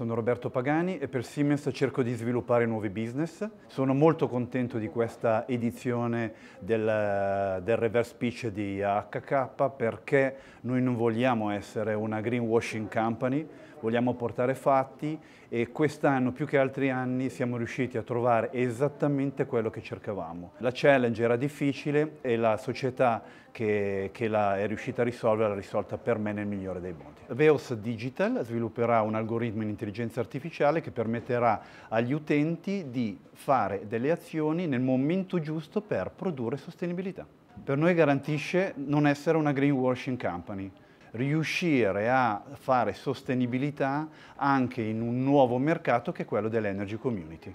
Sono Roberto Pagani e per Siemens cerco di sviluppare nuovi business. Sono molto contento di questa edizione del, del reverse pitch di HK perché noi non vogliamo essere una greenwashing company, vogliamo portare fatti e quest'anno più che altri anni siamo riusciti a trovare esattamente quello che cercavamo. La challenge era difficile e la società che, che la è riuscita a risolvere l'ha risolta per me nel migliore dei modi. Veos Digital svilupperà un algoritmo in intelligenza dell'intelligenza artificiale che permetterà agli utenti di fare delle azioni nel momento giusto per produrre sostenibilità. Per noi garantisce non essere una greenwashing company, riuscire a fare sostenibilità anche in un nuovo mercato che è quello dell'energy community.